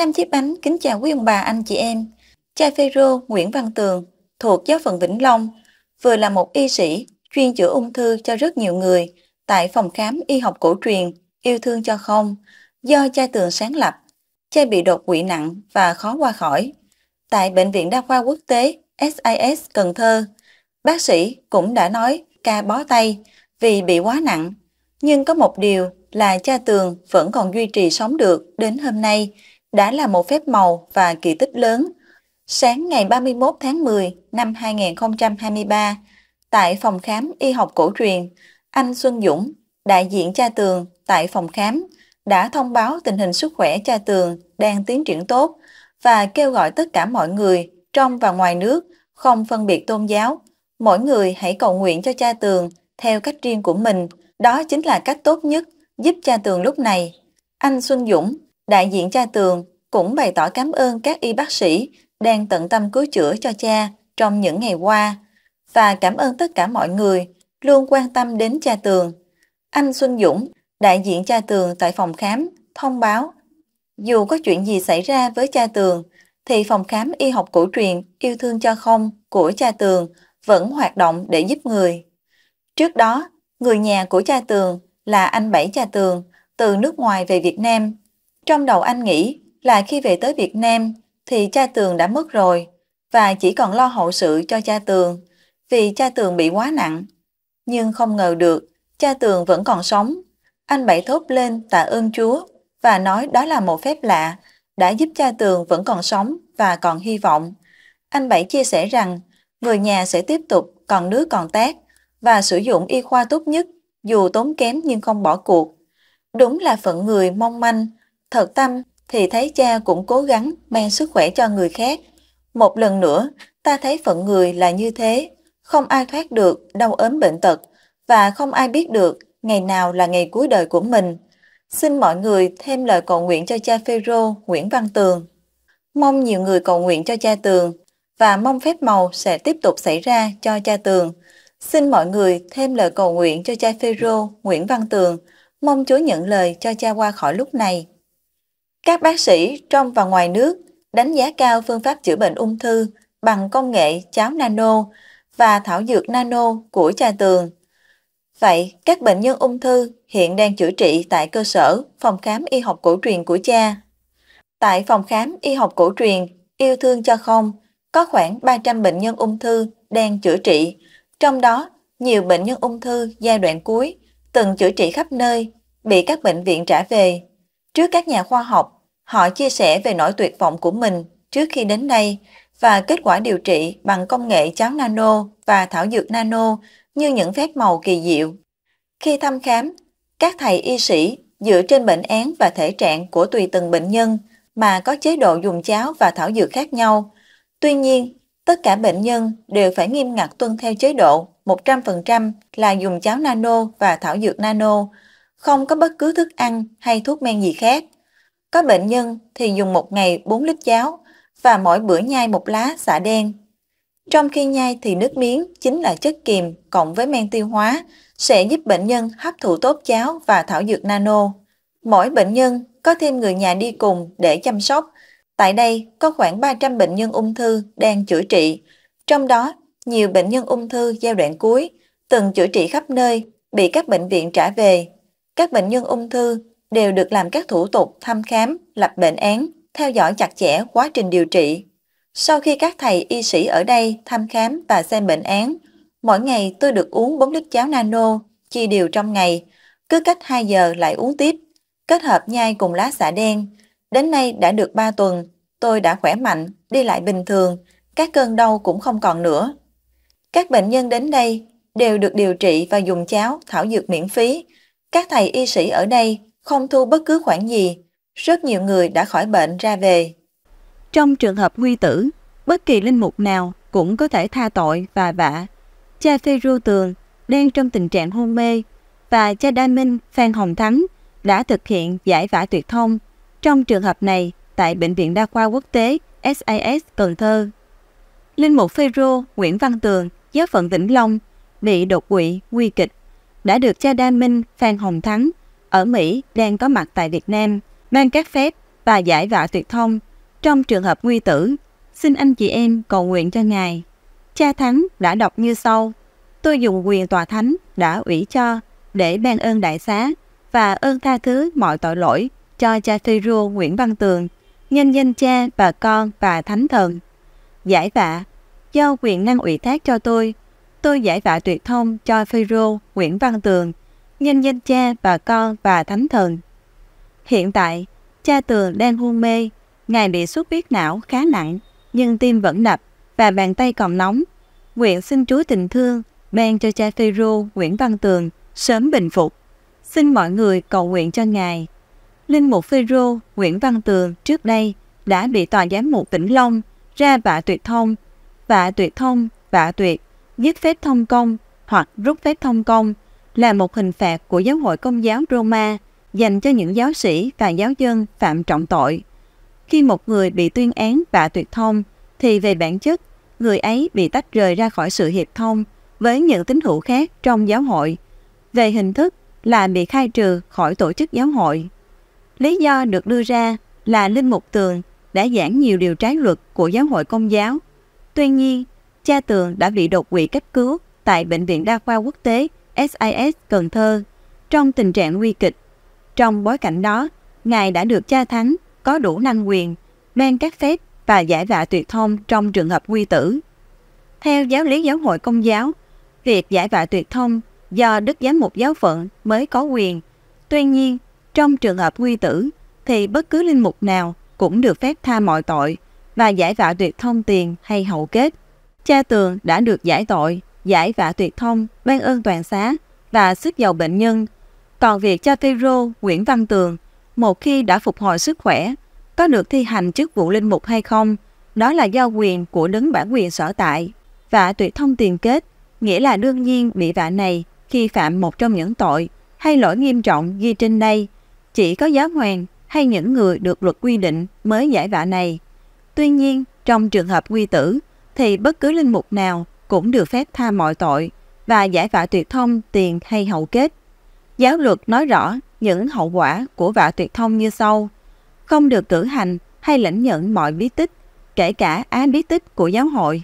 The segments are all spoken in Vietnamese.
Năm chiếc bánh kính chào quý ông bà anh chị em. Cha Phêrô Nguyễn Văn Tường thuộc giáo phận Vĩnh Long vừa là một y sĩ chuyên chữa ung thư cho rất nhiều người tại phòng khám y học cổ truyền Yêu Thương Cho Không do cha Tường sáng lập. Cha bị đột quỵ nặng và khó qua khỏi. Tại Bệnh viện Đa khoa Quốc tế SIS Cần Thơ, bác sĩ cũng đã nói ca bó tay vì bị quá nặng. Nhưng có một điều là cha Tường vẫn còn duy trì sống được đến hôm nay đã là một phép màu và kỳ tích lớn. Sáng ngày 31 tháng 10 năm 2023, tại phòng khám y học cổ truyền, anh Xuân Dũng, đại diện cha tường tại phòng khám, đã thông báo tình hình sức khỏe cha tường đang tiến triển tốt và kêu gọi tất cả mọi người trong và ngoài nước không phân biệt tôn giáo. Mỗi người hãy cầu nguyện cho cha tường theo cách riêng của mình. Đó chính là cách tốt nhất giúp cha tường lúc này. Anh Xuân Dũng Đại diện cha Tường cũng bày tỏ cảm ơn các y bác sĩ đang tận tâm cứu chữa cho cha trong những ngày qua và cảm ơn tất cả mọi người luôn quan tâm đến cha Tường. Anh Xuân Dũng, đại diện cha Tường tại phòng khám, thông báo dù có chuyện gì xảy ra với cha Tường thì phòng khám y học cổ truyền yêu thương cho không của cha Tường vẫn hoạt động để giúp người. Trước đó, người nhà của cha Tường là anh Bảy cha Tường từ nước ngoài về Việt Nam trong đầu anh nghĩ là khi về tới Việt Nam thì cha Tường đã mất rồi và chỉ còn lo hậu sự cho cha Tường vì cha Tường bị quá nặng. Nhưng không ngờ được, cha Tường vẫn còn sống. Anh bảy thốt lên tạ ơn Chúa và nói đó là một phép lạ đã giúp cha Tường vẫn còn sống và còn hy vọng. Anh Bảy chia sẻ rằng người nhà sẽ tiếp tục còn đứa còn tác và sử dụng y khoa tốt nhất dù tốn kém nhưng không bỏ cuộc. Đúng là phận người mong manh Thật tâm thì thấy cha cũng cố gắng mang sức khỏe cho người khác. Một lần nữa, ta thấy phận người là như thế, không ai thoát được đau ốm bệnh tật và không ai biết được ngày nào là ngày cuối đời của mình. Xin mọi người thêm lời cầu nguyện cho cha Phêrô Nguyễn Văn Tường. Mong nhiều người cầu nguyện cho cha Tường và mong phép màu sẽ tiếp tục xảy ra cho cha Tường. Xin mọi người thêm lời cầu nguyện cho cha Phêrô Nguyễn Văn Tường, mong Chúa nhận lời cho cha qua khỏi lúc này. Các bác sĩ trong và ngoài nước đánh giá cao phương pháp chữa bệnh ung thư bằng công nghệ cháo nano và thảo dược nano của Cha tường. Vậy, các bệnh nhân ung thư hiện đang chữa trị tại cơ sở phòng khám y học cổ truyền của cha. Tại phòng khám y học cổ truyền Yêu Thương Cho Không, có khoảng 300 bệnh nhân ung thư đang chữa trị, trong đó nhiều bệnh nhân ung thư giai đoạn cuối từng chữa trị khắp nơi, bị các bệnh viện trả về Trước các nhà khoa học, họ chia sẻ về nỗi tuyệt vọng của mình trước khi đến đây và kết quả điều trị bằng công nghệ cháo nano và thảo dược nano như những phép màu kỳ diệu. Khi thăm khám, các thầy y sĩ dựa trên bệnh án và thể trạng của tùy từng bệnh nhân mà có chế độ dùng cháo và thảo dược khác nhau. Tuy nhiên, tất cả bệnh nhân đều phải nghiêm ngặt tuân theo chế độ 100% là dùng cháo nano và thảo dược nano, không có bất cứ thức ăn hay thuốc men gì khác. Có bệnh nhân thì dùng một ngày 4 lít cháo và mỗi bữa nhai một lá xả đen. Trong khi nhai thì nước miếng chính là chất kiềm cộng với men tiêu hóa sẽ giúp bệnh nhân hấp thụ tốt cháo và thảo dược nano. Mỗi bệnh nhân có thêm người nhà đi cùng để chăm sóc. Tại đây có khoảng 300 bệnh nhân ung thư đang chữa trị, trong đó nhiều bệnh nhân ung thư giai đoạn cuối từng chữa trị khắp nơi bị các bệnh viện trả về các bệnh nhân ung thư đều được làm các thủ tục thăm khám, lập bệnh án, theo dõi chặt chẽ quá trình điều trị. Sau khi các thầy y sĩ ở đây thăm khám và xem bệnh án, mỗi ngày tôi được uống 4 lít cháo nano, chia đều trong ngày, cứ cách 2 giờ lại uống tiếp, kết hợp nhai cùng lá xả đen. Đến nay đã được 3 tuần, tôi đã khỏe mạnh, đi lại bình thường, các cơn đau cũng không còn nữa. Các bệnh nhân đến đây đều được điều trị và dùng cháo thảo dược miễn phí, các thầy y sĩ ở đây không thu bất cứ khoản gì, rất nhiều người đã khỏi bệnh ra về. Trong trường hợp nguy tử, bất kỳ linh mục nào cũng có thể tha tội và vạ. Cha Phê Ru Tường đang trong tình trạng hôn mê và cha Đa Minh Phan Hồng Thắng đã thực hiện giải vã tuyệt thông trong trường hợp này tại Bệnh viện Đa khoa Quốc tế SAS Cần Thơ. Linh mục Phê Rô Nguyễn Văn Tường, giáo phận Vĩnh Long, bị đột quỵ nguy kịch đã được cha Đa Minh Phan Hồng Thắng ở Mỹ đang có mặt tại Việt Nam, mang các phép và giải vạ tuyệt thông trong trường hợp nguy tử. Xin anh chị em cầu nguyện cho Ngài. Cha Thắng đã đọc như sau. Tôi dùng quyền tòa thánh đã ủy cho để ban ơn đại xá và ơn tha thứ mọi tội lỗi cho cha Phi Rua Nguyễn Văn Tường, nhân danh cha và con và thánh thần. Giải vạ, do quyền năng ủy thác cho tôi Tôi giải vạ tuyệt thông cho Phêrô, Nguyễn Văn Tường, nhân danh cha và con và thánh thần. Hiện tại, cha Tường đang hôn mê, ngài bị xuất huyết não khá nặng, nhưng tim vẫn đập và bàn tay còn nóng. Nguyện xin Chúa tình thương ban cho cha Phêrô, Nguyễn Văn Tường sớm bình phục. Xin mọi người cầu nguyện cho ngài. Linh mục Phêrô, Nguyễn Văn Tường trước đây đã bị tòa giám mục tỉnh Long ra vạ tuyệt thông, vạ tuyệt thông, vạ tuyệt giết phép thông công hoặc rút phép thông công là một hình phạt của giáo hội công giáo Roma dành cho những giáo sĩ và giáo dân phạm trọng tội. Khi một người bị tuyên án và tuyệt thông, thì về bản chất, người ấy bị tách rời ra khỏi sự hiệp thông với những tín hữu khác trong giáo hội. Về hình thức là bị khai trừ khỏi tổ chức giáo hội. Lý do được đưa ra là Linh Mục Tường đã giảng nhiều điều trái luật của giáo hội công giáo. Tuy nhiên, cha Tường đã bị đột quỵ cấp cứu tại Bệnh viện Đa khoa Quốc tế SIS Cần Thơ trong tình trạng nguy kịch. Trong bối cảnh đó, Ngài đã được cha Thắng có đủ năng quyền, ban các phép và giải vạ tuyệt thông trong trường hợp nguy tử. Theo giáo lý giáo hội công giáo, việc giải vạ tuyệt thông do Đức Giám mục giáo phận mới có quyền. Tuy nhiên, trong trường hợp nguy tử thì bất cứ linh mục nào cũng được phép tha mọi tội và giải vạ tuyệt thông tiền hay hậu kết. Cha Tường đã được giải tội, giải vạ tuyệt thông, ban ơn toàn xá và sức giàu bệnh nhân. Còn việc cho Phêrô Nguyễn Văn Tường, một khi đã phục hồi sức khỏe, có được thi hành chức vụ linh mục hay không, đó là do quyền của đứng bản quyền sở tại. Vạ tuyệt thông tiền kết, nghĩa là đương nhiên bị vạ này khi phạm một trong những tội hay lỗi nghiêm trọng ghi trên đây, chỉ có giáo hoàng hay những người được luật quy định mới giải vạ này. Tuy nhiên, trong trường hợp quy tử, thì bất cứ linh mục nào cũng được phép tha mọi tội và giải vạ tuyệt thông tiền hay hậu kết. Giáo luật nói rõ những hậu quả của vạ tuyệt thông như sau. Không được cử hành hay lãnh nhận mọi bí tích, kể cả á bí tích của giáo hội.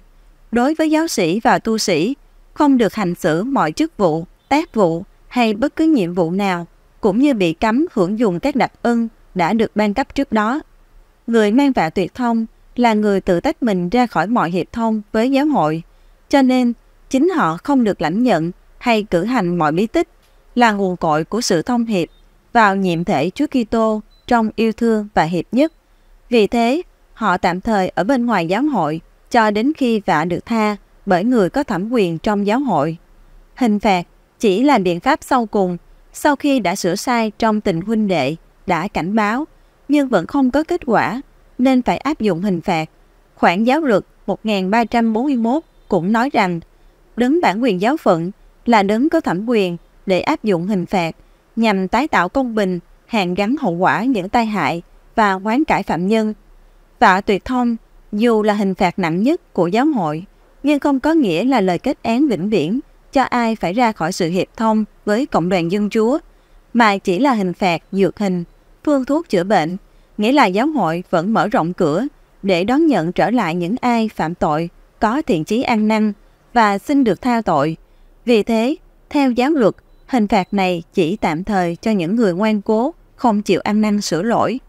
Đối với giáo sĩ và tu sĩ, không được hành xử mọi chức vụ, tác vụ hay bất cứ nhiệm vụ nào, cũng như bị cấm hưởng dùng các đặc ân đã được ban cấp trước đó. Người mang vạ tuyệt thông là người tự tách mình ra khỏi mọi hiệp thông với giáo hội, cho nên chính họ không được lãnh nhận hay cử hành mọi bí tích là nguồn cội của sự thông hiệp vào nhiệm thể Chúa Kitô trong yêu thương và hiệp nhất. Vì thế, họ tạm thời ở bên ngoài giáo hội cho đến khi vạ được tha bởi người có thẩm quyền trong giáo hội. Hình phạt chỉ là biện pháp sau cùng sau khi đã sửa sai trong tình huynh đệ, đã cảnh báo nhưng vẫn không có kết quả nên phải áp dụng hình phạt. Khoảng giáo luật 1341 cũng nói rằng đứng bản quyền giáo phận là đứng có thẩm quyền để áp dụng hình phạt nhằm tái tạo công bình, hạn gắn hậu quả những tai hại và hoán cải phạm nhân. Và tuyệt thông, dù là hình phạt nặng nhất của giáo hội, nhưng không có nghĩa là lời kết án vĩnh viễn cho ai phải ra khỏi sự hiệp thông với cộng đoàn dân chúa, mà chỉ là hình phạt dược hình, phương thuốc chữa bệnh nghĩa là giáo hội vẫn mở rộng cửa để đón nhận trở lại những ai phạm tội có thiện chí ăn năn và xin được tha tội. Vì thế, theo giáo luật, hình phạt này chỉ tạm thời cho những người ngoan cố, không chịu ăn năn sửa lỗi